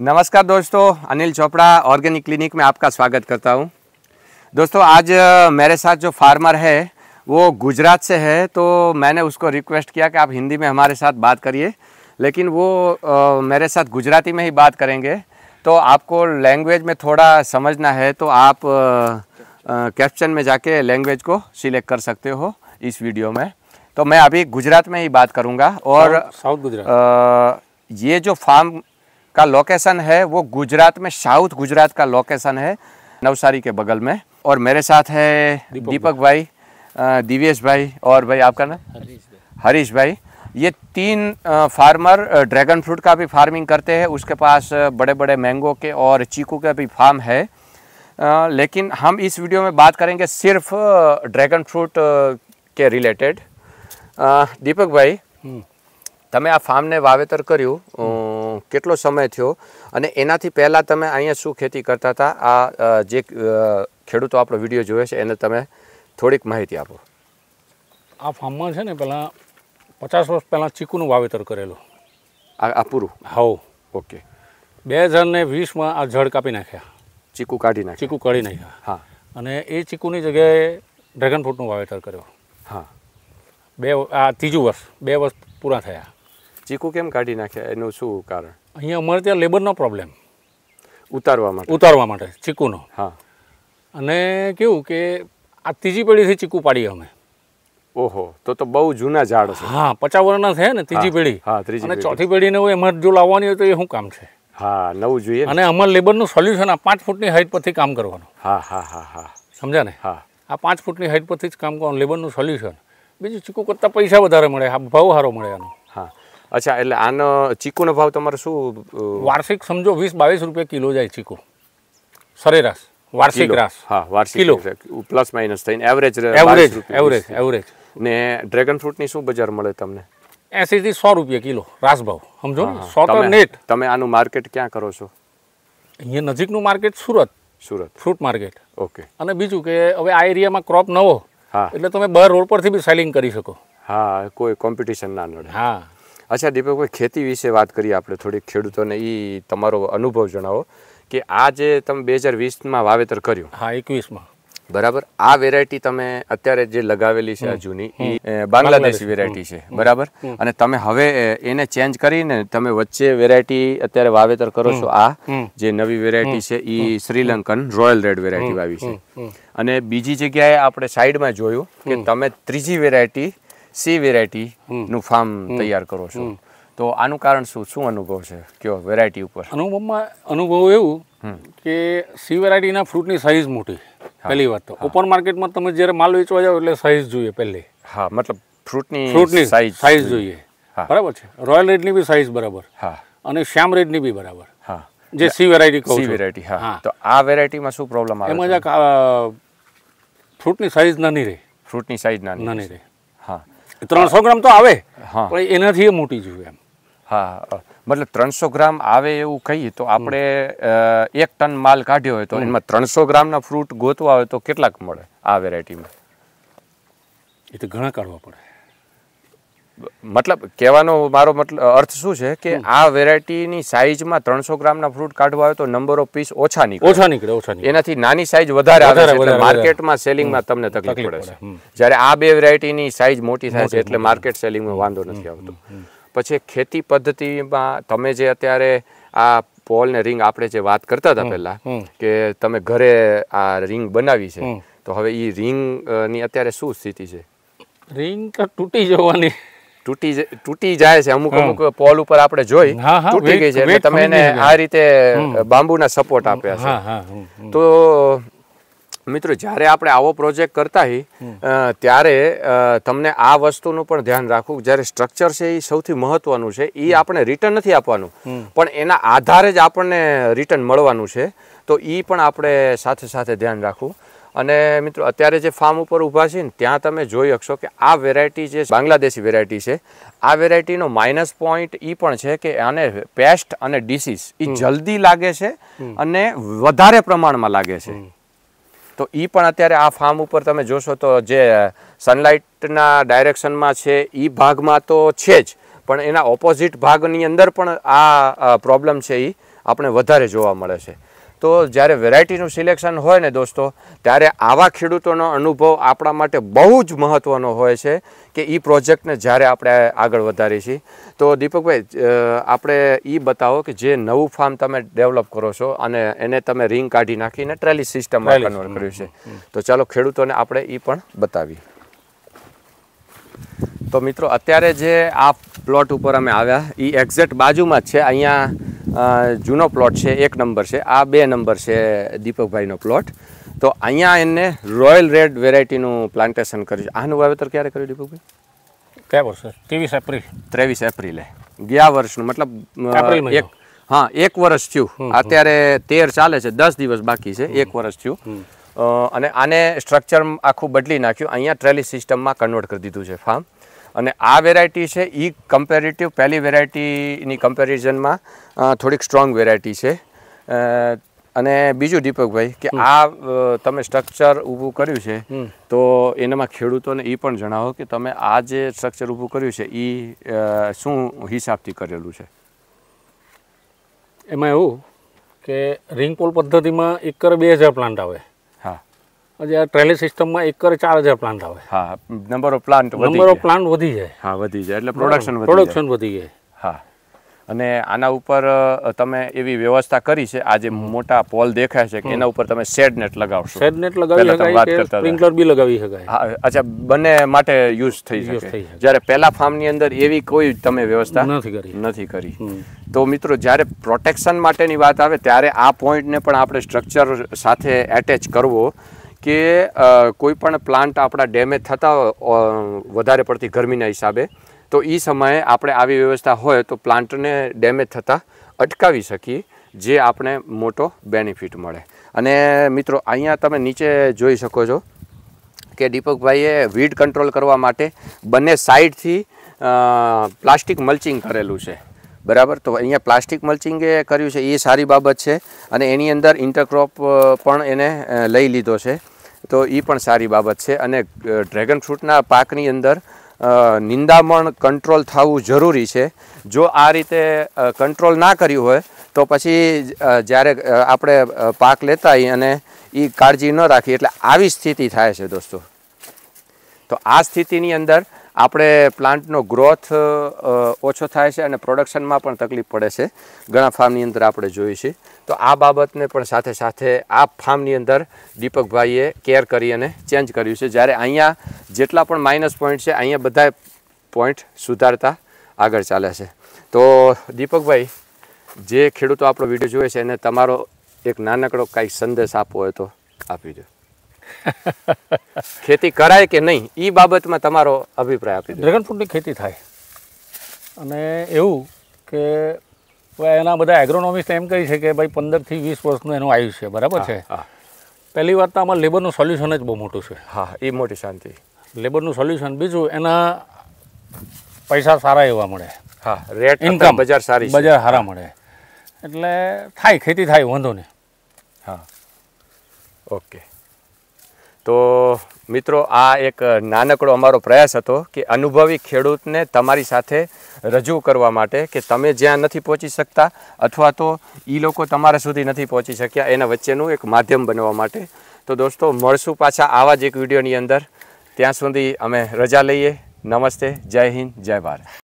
नमस्कार दोस्तों Anil Chopra organic clinic में आपका स्वागत करता हूं दोस्तों आज मेरे साथ जो फार्मर है वो गुजरात से है तो मैंने उसको रिक्वेस्ट किया कि आप हिंदी में हमारे साथ बात करिए लेकिन वो आ, मेरे साथ गुजराती में ही बात करेंगे तो आपको लैंग्वेज में थोड़ा समझना है तो आप कैप्शन में जाके लैंग्वेज को सिलेक्ट कर सकते हो इस वीडियो में तो मैं अभी गुजरात में ही बात करूँगा और साउथ गुजरात ये जो फार्म का लोकेशन है वो गुजरात में साउथ गुजरात का लोकेशन है नवसारी के बगल में और मेरे साथ है दीपक, दीपक भाई दिवेश भाई और भाई आपका नाम हरीश भाई ये तीन फार्मर ड्रैगन फ्रूट का भी फार्मिंग करते हैं उसके पास बड़े बड़े मैंगो के और चीकू के भी फार्म है लेकिन हम इस वीडियो में बात करेंगे सिर्फ ड्रैगन फ्रूट के रिलेटेड दीपक भाई हम्म। તમે આ ફાર્મને વાવેતર કર્યું કેટલો સમય થયો અને એનાથી પહેલાં તમે અહીંયા શું ખેતી કરતા હતા આ જે ખેડૂતો આપણો વિડીયો જોવે છે એને તમે થોડીક માહિતી આપો આ ફાર્મમાં છે ને પહેલાં પચાસ વર્ષ પહેલાં ચીકુનું વાવેતર કરેલું આ પૂરું હો ઓકે બે હજારને વીસમાં આ જળ કાપી નાખ્યા ચીકુ કાઢી નાખ્યા ચીકુ કાઢી નાખ્યા હા અને એ ચીકુની જગ્યાએ ડ્રેગન ફ્રૂટનું વાવેતર કર્યું હા બે આ ત્રીજું વર્ષ બે વર્ષ પૂરા થયા ચીકુ કેમ કાઢી નાખ્યા એનું શું કારણ અહીંયા અમારે ત્યાં લેબરનો પ્રોબ્લેમ ઉતારવા માટે ઉતારવા માટે ચીકુનો હા અને કેવું કે આ ત્રીજી પેઢીથી ચીકુ પાડીએ અમે ઓહો તો તો બહુ જૂના ઝાડ છે હા પચાસ વર્ષના છે ને ત્રીજી પેઢી હા ત્રીજી અને ચોથી પેઢીને હું એમાં જો લાવવાની હોય તો એ શું કામ છે હા નવું જોઈએ અને અમારે લેબરનું સોલ્યુશન આ પાંચ ફૂટની હાઈટ પરથી કામ કરવાનું હા હા હા હા સમજ્યા ને હા આ પાંચ ફૂટની હાઈટ પરથી જ કામ કરવાનું લેબરનું સોલ્યુશન બીજું ચીકુ કરતાં પૈસા વધારે મળે ભાવ સારો મળે એનો અચ્છા એટલે આનો ચીકુનો ભાવ તમારે શું વાર્ષિક સમજો વીસ બાવીસ રૂપિયા કિલો જાય ચીકુ સરેરાશ વાર્ષિક રાસ હા વાર્ષિક કિલો પ્લસ માઇનસ થઈને એવરેજ એવરેજ એવરેજ એવરેજ ને ડ્રેગન ફ્રૂટની શું બજાર મળે તમને એસી થી સો રૂપિયા કિલો રાસ ભાવ સમજો સો તો નેટ તમે આનું માર્કેટ ક્યાં કરો છો અહીંયા નજીકનું market Surat Surat fruit market okay અને બીજું કે હવે આ એરિયામાં ક્રોપ નવો હા એટલે તમે બહાર રોડ પરથી બી સેલિંગ કરી શકો હા કોઈ કોમ્પિટિશન ના નડે હા અચ્છા દીપકભાઈ ખેતી વિશે વાત કરીએ આપણે થોડીક ખેડૂતોને એ તમારો અનુભવ જણાવો કે આ જે તમે બે હજાર વીસમાં વાવેતર કર્યું હા એકવીસમાં બરાબર આ વેરાયટી તમે અત્યારે જે લગાવેલી છે જૂની એ બાંગ્લાદેશી વેરાયટી છે બરાબર અને તમે હવે એને ચેન્જ કરીને તમે વચ્ચે વેરાયટી અત્યારે વાવેતર કરો છો આ જે નવી વેરાયટી છે એ શ્રીલંકન રોયલ રેડ વેરાયટી વાવી છે અને બીજી જગ્યાએ આપણે સાઈડમાં જોયું કે તમે ત્રીજી વેરાયટી સી વેરાયટી નું ફાર્મ તૈયાર કરો છો તો આનું કારણ શું શું અનુભવ છે કયો વેરાયટી ઉપર અનુભવમાં અનુભવ એવું કે સી વેરાયટીના ફ્રૂટની સાઇઝ મોટી પહેલી વાત તો ઓપન માર્કેટમાં તમે જ્યારે માલ વેચવા જાઓ એટલે સાઇઝ જોઈએ પહેલી હા મતલબ ફ્રૂટની ફ્રૂટની સાઇઝ સાઇઝ જોઈએ બરાબર છે રોયલ રેડની બી સાઇઝ બરાબર હા અને શ્યામ રેડની બી બરાબર હા જે સી વેરાયટી કહું સી વેરાયટી હા તો આ વેરાયટીમાં શું પ્રોબ્લેમ આવે એમાં જ ફ્રૂટની સાઇઝ નાની રહે ફ્રૂટની સાઇઝ નાની નાની રહે હા ત્રણસો ગ્રામ તો આવે પણ એનાથી મોટી જોઈએ એમ હા મતલબ ત્રણસો ગ્રામ આવે એવું કહીએ તો આપણે એક ટન માલ કાઢ્યો હોય તો એમાં ત્રણસો ગ્રામના ફ્રૂટ ગોતવા હોય તો કેટલાક મળે આ વેરાયટીમાં એ તો ઘણા કાઢવા પડે મતલબ કહેવાનો મારો મતલબ અર્થ શું છે કે આ વેરાયટીની સાઇઝમાં ત્રણસો ગ્રામના ફ્રૂટ કાઢવા આવે તો નંબર ઓફ પીસ ઓછા નીકળે ઓછા નીકળે ઓછા એનાથી નાની સાઇઝ વધારે આવે છે માર્કેટમાં સેલિંગમાં તમને તકલીફ પડે છે જ્યારે આ બે વેરાયટીની સાઇઝ મોટી થાય છે એટલે માર્કેટ સેલિંગમાં વાંધો નથી આવતો પછી ખેતી પદ્ધતિમાં તમે જે અત્યારે આ પોલ ને રિંગ આપણે જે વાત કરતા હતા પહેલા કે તમે ઘરે આ રિંગ બનાવી છે તો હવે એ રિંગ ની અત્યારે શું સ્થિતિ છે રિંગ તૂટી જવાની તૂટી તૂટી જાય છે અમુક અમુક પોલ ઉપર આપણે જોઈ તૂટી ગઈ છે તમે એને આ રીતે બાંબુના સપોર્ટ આપ્યા છે તો મિત્રો જ્યારે આપણે આવો પ્રોજેક્ટ કરતા હી ત્યારે તમને આ વસ્તુનું પણ ધ્યાન રાખવું જ્યારે સ્ટ્રક્ચર છે એ સૌથી મહત્વનું છે એ આપણે રિટર્ન નથી આપવાનું પણ એના આધારે જ આપણને રિટર્ન મળવાનું છે તો એ પણ આપણે સાથે સાથે ધ્યાન રાખવું અને મિત્રો અત્યારે જે ફાર્મ ઉપર ઊભા છે ને ત્યાં તમે જોઈ શકશો કે આ વેરાયટી જે બાંગ્લાદેશી વેરાયટી છે આ વેરાયટીનો માઇનસ પોઈન્ટ એ પણ છે કે આને પેસ્ટ અને ડિસીઝ એ જલ્દી લાગે છે અને વધારે પ્રમાણમાં લાગે છે તો એ પણ અત્યારે આ ફાર્મ ઉપર તમે જોશો તો જે સનલાઇટના ડાયરેક્શનમાં છે એ ભાગમાં તો છે જ પણ એના ઓપોઝિટ ભાગની અંદર પણ આ પ્રોબ્લેમ છે એ આપણે વધારે જોવા મળે છે તો જ્યારે વેરાયટીનું સિલેક્શન હોય ને દોસ્તો ત્યારે આવા ખેડૂતોનો અનુભવ આપણા માટે બહુ જ મહત્ત્વનો હોય છે કે એ પ્રોજેક્ટને જ્યારે આપણે આગળ વધારીએ છીએ તો દીપકભાઈ આપણે એ બતાવો કે જે નવું ફાર્મ તમે ડેવલપ કરો છો અને એને તમે રિંગ કાઢી નાખીને ટ્રેલી સિસ્ટમમાં કન્વર્ટ કર્યું છે તો ચાલો ખેડૂતોને આપણે એ પણ બતાવીએ તો મિત્રો અત્યારે જે આ પ્લોટ ઉપર અમે આવ્યા એ એક્ઝેક્ટ બાજુમાં જ છે અહીંયા જૂનો પ્લોટ છે એક નંબર છે આ બે નંબર છે દીપકભાઈનો પ્લોટ તો અહીંયા એને રોયલ રેડ વેરાયટીનું પ્લાન્ટેશન કર્યું છે આનું વાવેતર ક્યારે કર્યું દીપકભાઈ કયા વર્ષે ત્રેવીસ એપ્રિલ ત્રેવીસ એપ્રિલે ગયા વર્ષનું મતલબ એક હા એક વર્ષ થયું અત્યારે તેર ચાલે છે દસ દિવસ બાકી છે એક વર્ષ થયું અને આને સ્ટ્રક્ચર આખું બદલી નાખ્યું અહીંયા ટ્રેલી સિસ્ટમમાં કન્વર્ટ કરી દીધું છે ફાર્મ અને આ વેરાયટી છે એ કમ્પેરેટિવ પહેલી વેરાયટીની કમ્પેરિઝનમાં થોડીક સ્ટ્રોંગ વેરાયટી છે અને બીજું દીપકભાઈ કે આ તમે સ્ટ્રક્ચર ઊભું કર્યું છે તો એનામાં ખેડૂતોને એ પણ જણાવો કે તમે આ જે સ્ટ્રક્ચર ઊભું કર્યું છે એ શું હિસાબથી કરેલું છે એમાં એવું કે રિંગપોલ પદ્ધતિમાં એક કર બે હજાર પ્લાન્ટ આવે જે ટ્રેલી સિસ્ટમમાં એકર ચાર હજાર પ્લાન્ટ આવે હા number of plant number of plant વધી જાય હા વધી જાય એટલે પ્રોડક્શન પ્રોડક્શન વધી જાય હા અને આના ઉપર તમે એવી વ્યવસ્થા કરી છે આ જે મોટા પોલ દેખાય છે કે એના ઉપર તમે શેડ નેટ લગાવશો શેડ નેટ લગાવી શકાય કે સ્પ્રિંકલર બી લગાવી શકાય અચ્છા બંને માટે યુઝ થઈ શકે જ્યારે પહેલા ની અંદર એવી કોઈ તમે વ્યવસ્થા નથી કરી નથી કરી તો મિત્રો જ્યારે પ્રોટેક્શન માટેની વાત આવે ત્યારે આ પોઈન્ટને પણ આપણે સ્ટ્રક્ચર સાથે એટેચ કરવો કે કોઈ પણ પ્લાન્ટ આપણા ડેમેજ થતા વધારે પડતી ગરમીના હિસાબે તો એ સમયે આપણે આવી વ્યવસ્થા હોય તો પ્લાન્ટને ડેમેજ થતાં અટકાવી શકીએ જે આપણે મોટો બેનિફિટ મળે અને મિત્રો અહીંયા તમે નીચે જોઈ શકો છો કે દીપકભાઈએ વીડ કંટ્રોલ કરવા માટે બંને સાઈડથી પ્લાસ્ટિક મલ્ચિંગ કરેલું છે બરાબર તો અહીંયા પ્લાસ્ટિક મલ્ચિંગે કર્યું છે એ સારી બાબત છે અને એની અંદર ઇન્ટરક્રોપ પણ એને લઈ લીધો છે તો એ પણ સારી બાબત છે અને ડ્રેગન ફ્રૂટના પાકની અંદર નિંદામણ કંટ્રોલ થવું જરૂરી છે જો આ રીતે કંટ્રોલ ના કર્યું હોય તો પછી જ્યારે આપણે પાક લેતા અને એ કાળજી ન રાખીએ એટલે આવી સ્થિતિ થાય છે દોસ્તો તો આ સ્થિતિની અંદર આપણે પ્લાન્ટનો ગ્રોથ ઓછો થાય છે અને પ્રોડક્શનમાં પણ તકલીફ પડે છે ઘણા ફાર્મની અંદર આપણે જોઈએ છીએ તો આ બાબતને પણ સાથે સાથે આ ફાર્મની અંદર દીપકભાઈએ કેર કરી અને ચેન્જ કર્યું છે જ્યારે અહીંયા જેટલા પણ માઇનસ પોઈન્ટ છે અહીંયા બધા પોઈન્ટ સુધારતા આગળ ચાલે છે તો દીપકભાઈ જે ખેડૂતો આપણો વિડીયો જોવે છે એને તમારો એક નાનકડો કાંઈ સંદેશ આપવો હોય તો આપી દો ખેતી કરાય કે નહીં એ બાબતમાં તમારો અભિપ્રાય આપી ડ્રેગન ફ્રૂટની ખેતી થાય અને એવું કે એના બધા એગ્રોનોમિસ્ટ એમ કહી છે કે ભાઈ પંદરથી વીસ વર્ષનું એનું આયુષ્ય બરાબર છે પહેલી વાત તો આમાં લેબરનું સોલ્યુશન જ બહુ મોટું છે હા એ મોટી શાંતિ લેબરનું સોલ્યુશન બીજું એના પૈસા સારા એવા મળે હા રેટ ઇન્કમ બજાર સારી બજાર સારા મળે એટલે થાય ખેતી થાય વાંધો નહીં હા ઓકે તો મિત્રો આ એક નાનકડો અમારો પ્રયાસ હતો કે અનુભવી ખેડૂતને તમારી સાથે રજૂ કરવા માટે કે તમે જ્યાં નથી પહોંચી શકતા અથવા તો એ લોકો તમારા સુધી નથી પહોંચી શક્યા એના વચ્ચેનું એક માધ્યમ બનવા માટે તો દોસ્તો મળશું પાછા આવા જ એક વિડીયોની અંદર ત્યાં સુધી અમે રજા લઈએ નમસ્તે જય હિન્દ જય ભારત